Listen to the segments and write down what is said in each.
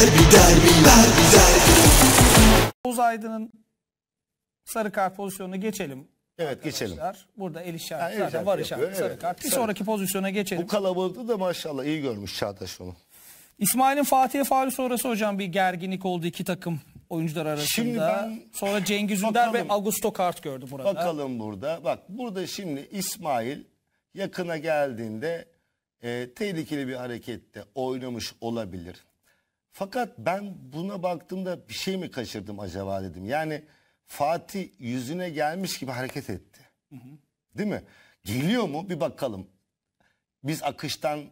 derbi derbi derbi derbi. Oğuz Aydın'ın sarı kart pozisyonuna geçelim. Evet Arkadaşlar, geçelim. Burada el işareti yani zaten var işareti evet. sarı kart. Bir sonraki pozisyona geçelim. Bu kalabalıkta da maşallah iyi görmüş Çağdaş onu. İsmail'in Fatih'e faali sonrası hocam bir gerginlik oldu iki takım oyuncular arasında. Şimdi ben, Sonra Cengiz Ünder ve Augusto Kart gördü burada. Bakalım burada. Bak burada şimdi İsmail yakına geldiğinde e, tehlikeli bir harekette oynamış olabilir. Fakat ben buna baktığımda bir şey mi kaçırdım acaba dedim. Yani Fatih yüzüne gelmiş gibi hareket etti. Hı hı. Değil mi? Geliyor mu bir bakalım. Biz akıştan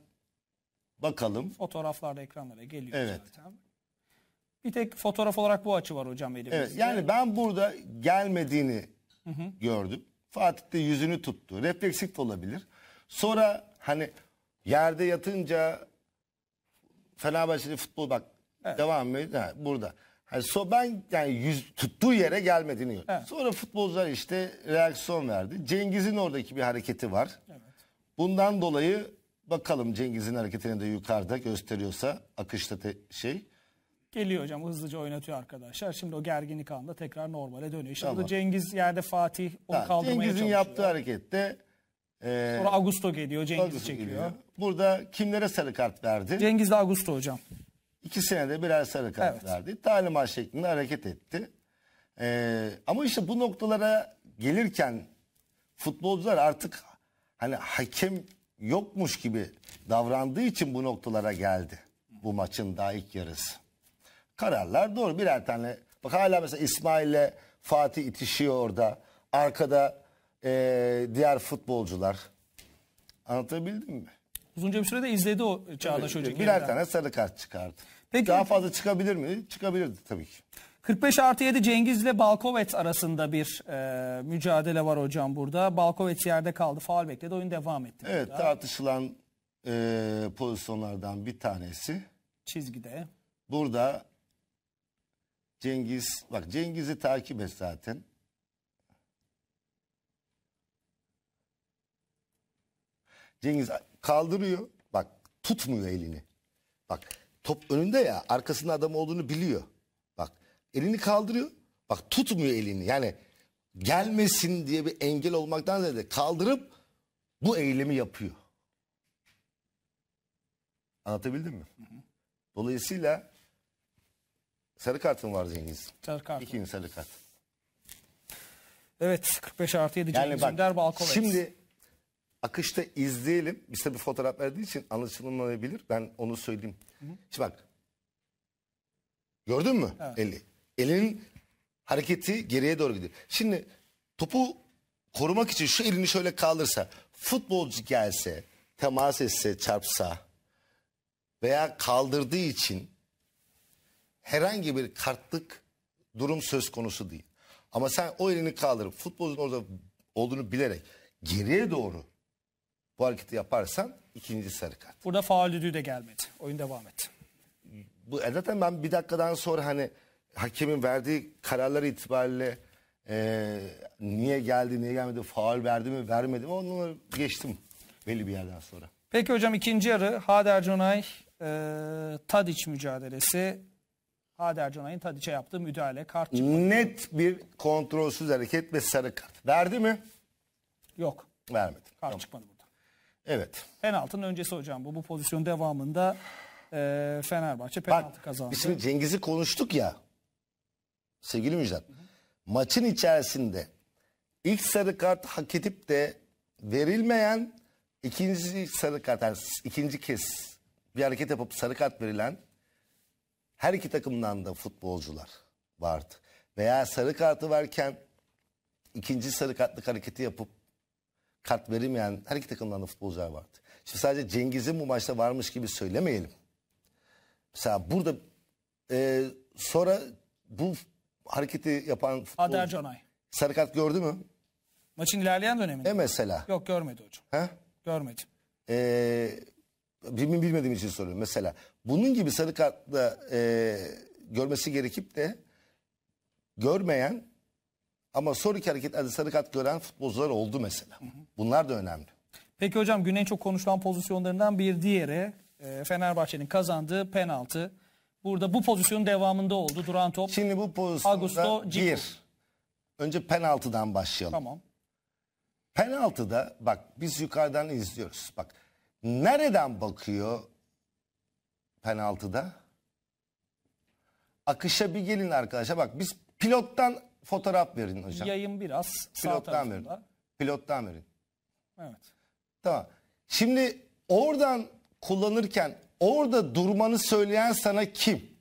bakalım. Fotoğraflarda ekranlara geliyor evet. zaten. Bir tek fotoğraf olarak bu açı var hocam elimizde. Evet, yani ben burada gelmediğini hı hı. gördüm. Fatih de yüzünü tuttu. Refleksif olabilir. Sonra hani yerde yatınca Fenerbahçeli futbol bak evet. devam ediyor ha, burada. Hani so ben yani yüz, tuttuğu yere gelmediğini gördüm. Evet. Sonra futbolcular işte reaksiyon verdi. Cengiz'in oradaki bir hareketi var. Evet. Bundan dolayı bakalım Cengiz'in hareketini de yukarıda gösteriyorsa akışta şey. Geliyor hocam hızlıca oynatıyor arkadaşlar. Şimdi o gerginlik anında tekrar normale dönüyor. Şimdi tamam. Cengiz yerde Fatih o ha, kaldırmaya Cengiz'in yaptığı harekette ee, Sonra Augusto geliyor, Cengiz Augusto çekiyor. Geliyor. Burada kimlere sarı kart verdi? Cengiz de Augusto hocam. İkisine de birer sarı kart evet. verdi. Talimat şeklinde hareket etti. Ee, ama işte bu noktalara gelirken futbolcular artık hani hakem yokmuş gibi davrandığı için bu noktalara geldi. Bu maçın daha ilk yarısı. Kararlar doğru birer tane. Bak hala mesela İsmail ile Fatih itişiyor orada. Arkada e, diğer futbolcular. Anlatabildim mi? Uzunca bir sürede izledi o Çağdaş Hoca. Birer tane sarı kart çıkardı. Peki, Daha fazla çıkabilir mi? Çıkabilirdi tabii ki. 45 artı 7 Cengiz ile Balkovets arasında bir e, mücadele var hocam burada. Balkovets yerde kaldı. Faal bekledi. Oyun devam etti. Evet burada. tartışılan e, pozisyonlardan bir tanesi. Çizgide. Burada Cengiz, bak Cengiz'i takip et zaten. Cengiz kaldırıyor. Bak tutmuyor elini. Bak top önünde ya arkasında adam olduğunu biliyor. Bak elini kaldırıyor. Bak tutmuyor elini. Yani gelmesin diye bir engel olmaktan ziyade kaldırıp bu eylemi yapıyor. Anlatabildim mi? Dolayısıyla sarı kartın var Cengiz. Sarı kart. İkinci sarı kart. Evet 45 artı 7 yani Cengiz Ünder Balkovac. Şimdi akışta izleyelim. Biz tabii fotoğraf verdiği için anlaşılmayabilir. Ben onu söyleyeyim. Hı hı. Şimdi bak. Gördün mü evet. eli? Elinin hareketi geriye doğru gidiyor. Şimdi topu korumak için şu elini şöyle kaldırsa, futbolcu gelse, temas etse, çarpsa veya kaldırdığı için herhangi bir kartlık durum söz konusu değil. Ama sen o elini kaldırıp futbolcunun orada olduğunu bilerek geriye doğru bu hareketi yaparsan ikinci sarı kart. Burada faal düdüğü de gelmedi. Oyun devam etti. Bu, e zaten ben bir dakikadan sonra hani hakemin verdiği kararlar itibariyle e, niye geldi, niye gelmedi, faal verdi mi, vermedi mi onları geçtim belli bir yerden sonra. Peki hocam ikinci yarı Hader Conay e, Tadic mücadelesi. Hader Conay'ın Tadic'e yaptığı müdahale kart çıkmadı. Net bir kontrolsüz hareket ve sarı kart. Verdi mi? Yok. Vermedi. Kart tamam. çıkmadı burada. Evet. Penaltının öncesi hocam bu. Bu pozisyon devamında e, Fenerbahçe penaltı Bak, kazandı. Bizim Cengiz'i konuştuk ya. Sevgili Müjdat. Hı hı. Maçın içerisinde ilk sarı kart hak edip de verilmeyen ikinci sarı kart yani ikinci kez bir hareket yapıp sarı kart verilen her iki takımdan da futbolcular vardı. Veya sarı kartı verken ikinci sarı kartlık hareketi yapıp kart verilmeyen her iki takımdan da futbolcular vardı. Şimdi sadece Cengiz'in bu maçta varmış gibi söylemeyelim. Mesela burada e, sonra bu hareketi yapan futbolcu... Ader Canay. Sarı kart gördü mü? Maçın ilerleyen döneminde. E mesela. Yok görmedi hocam. He? Görmedi. Eee bilmin bilmediğim için soruyorum mesela. Bunun gibi sarı kartla e, görmesi gerekip de görmeyen ama son iki hareketlerde sarı kart gören futbolcular oldu mesela. Bunlar da önemli. Peki hocam günün en çok konuşulan pozisyonlarından bir diğeri e, Fenerbahçe'nin kazandığı penaltı. Burada bu pozisyonun devamında oldu duran top. Şimdi bu pozisyonda Augusto Cicu. bir. Önce penaltıdan başlayalım. Tamam. Penaltıda bak biz yukarıdan izliyoruz. Bak nereden bakıyor penaltıda? Akışa bir gelin arkadaşa bak biz pilottan fotoğraf verin hocam. Yayın biraz sağ Pilottan tarafında. verin. Pilottan verin. Evet. Tamam. Şimdi oradan kullanırken orada durmanı söyleyen sana kim?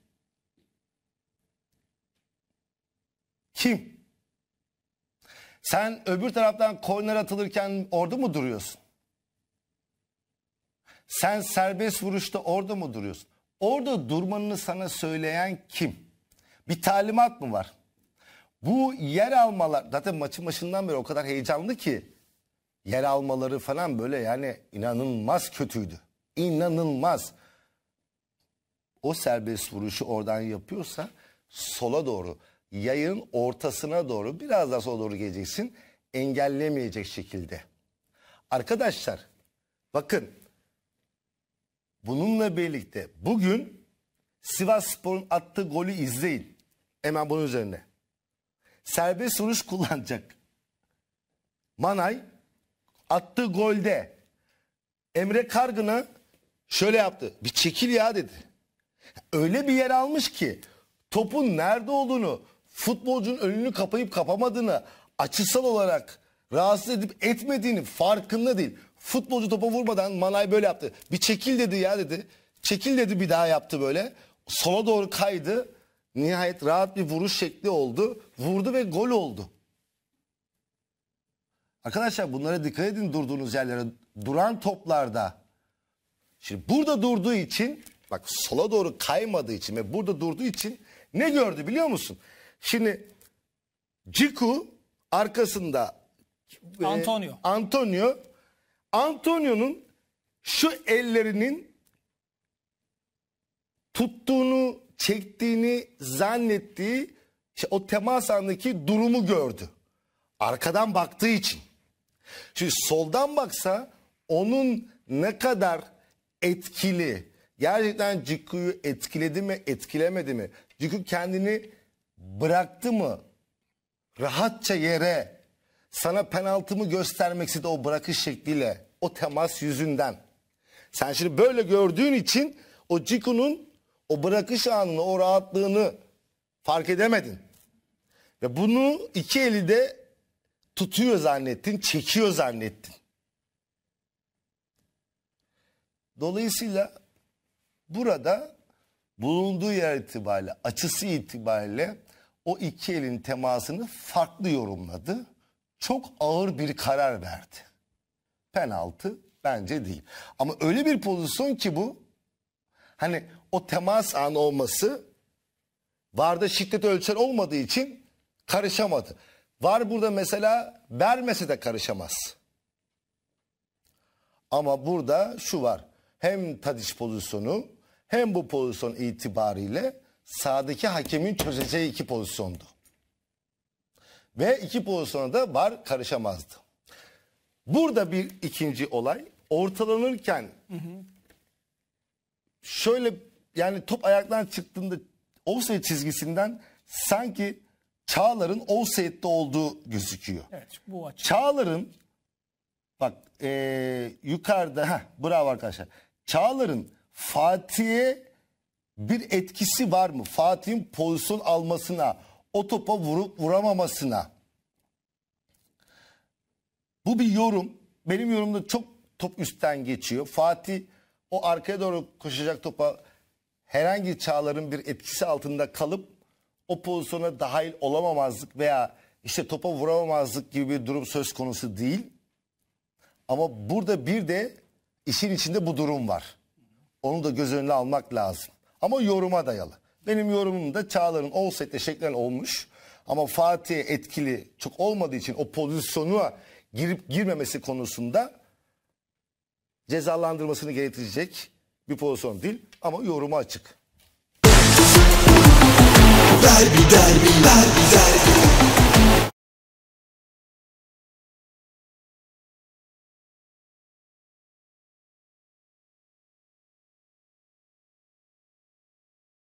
Kim? Sen öbür taraftan korner atılırken orada mı duruyorsun? Sen serbest vuruşta orada mı duruyorsun? Orada durmanını sana söyleyen kim? Bir talimat mı var? Bu yer almalar zaten maçın başından beri o kadar heyecanlı ki yer almaları falan böyle yani inanılmaz kötüydü. İnanılmaz. O serbest vuruşu oradan yapıyorsa sola doğru yayın ortasına doğru biraz daha sola doğru geleceksin engellemeyecek şekilde. Arkadaşlar bakın bununla birlikte bugün Sivas Spor'un attığı golü izleyin. Hemen bunun üzerine serbest vuruş kullanacak. Manay attığı golde Emre Kargın'a şöyle yaptı. Bir çekil ya dedi. Öyle bir yer almış ki topun nerede olduğunu, futbolcunun önünü kapayıp kapamadığını, açısal olarak rahatsız edip etmediğini farkında değil. Futbolcu topa vurmadan Manay böyle yaptı. Bir çekil dedi ya dedi. Çekil dedi bir daha yaptı böyle. Sola doğru kaydı. Nihayet rahat bir vuruş şekli oldu. Vurdu ve gol oldu. Arkadaşlar bunlara dikkat edin durduğunuz yerlere. Duran toplarda. Şimdi burada durduğu için bak sola doğru kaymadığı için ve burada durduğu için ne gördü biliyor musun? Şimdi Ciku arkasında e, Antonio. E, Antonio. Antonio'nun şu ellerinin tuttuğunu çektiğini zannettiği işte o temas andaki durumu gördü. Arkadan baktığı için. Şimdi soldan baksa onun ne kadar etkili, gerçekten Ciku'yu etkiledi mi, etkilemedi mi? Ciku kendini bıraktı mı? Rahatça yere sana penaltımı göstermek de o bırakış şekliyle, o temas yüzünden. Sen şimdi böyle gördüğün için o Ciku'nun o bırakış anını, o rahatlığını fark edemedin. Ve bunu iki eli de tutuyor zannettin, çekiyor zannettin. Dolayısıyla burada bulunduğu yer itibariyle, açısı itibariyle o iki elin temasını farklı yorumladı. Çok ağır bir karar verdi. Penaltı bence değil. Ama öyle bir pozisyon ki bu Hani o temas anı olması VAR'da şiddet ölçer olmadığı için karışamadı. VAR burada mesela vermese de karışamaz. Ama burada şu var. Hem Tadiş pozisyonu hem bu pozisyon itibariyle sağdaki hakemin çözeceği iki pozisyondu. Ve iki pozisyona da var karışamazdı. Burada bir ikinci olay ortalanırken hı hı şöyle yani top ayaktan çıktığında offside çizgisinden sanki Çağlar'ın offside'de olduğu gözüküyor. Evet bu açı. Çağlar'ın bak e, yukarıda ha bravo arkadaşlar. Çağlar'ın Fatih'e bir etkisi var mı? Fatih'in pozisyon almasına, o topa vurup vuramamasına. Bu bir yorum. Benim yorumda çok top üstten geçiyor. Fatih o arkaya doğru koşacak topa herhangi çağların bir etkisi altında kalıp o pozisyona dahil olamamazlık veya işte topa vuramamazlık gibi bir durum söz konusu değil. Ama burada bir de işin içinde bu durum var. Onu da göz önüne almak lazım. Ama yoruma dayalı. Benim yorumum da Çağlar'ın offset'le şeklen olmuş. Ama Fatih etkili çok olmadığı için o pozisyona girip girmemesi konusunda cezalandırmasını gerektirecek bir pozisyon değil ama yorumu açık. Derbi derbi derbi derbi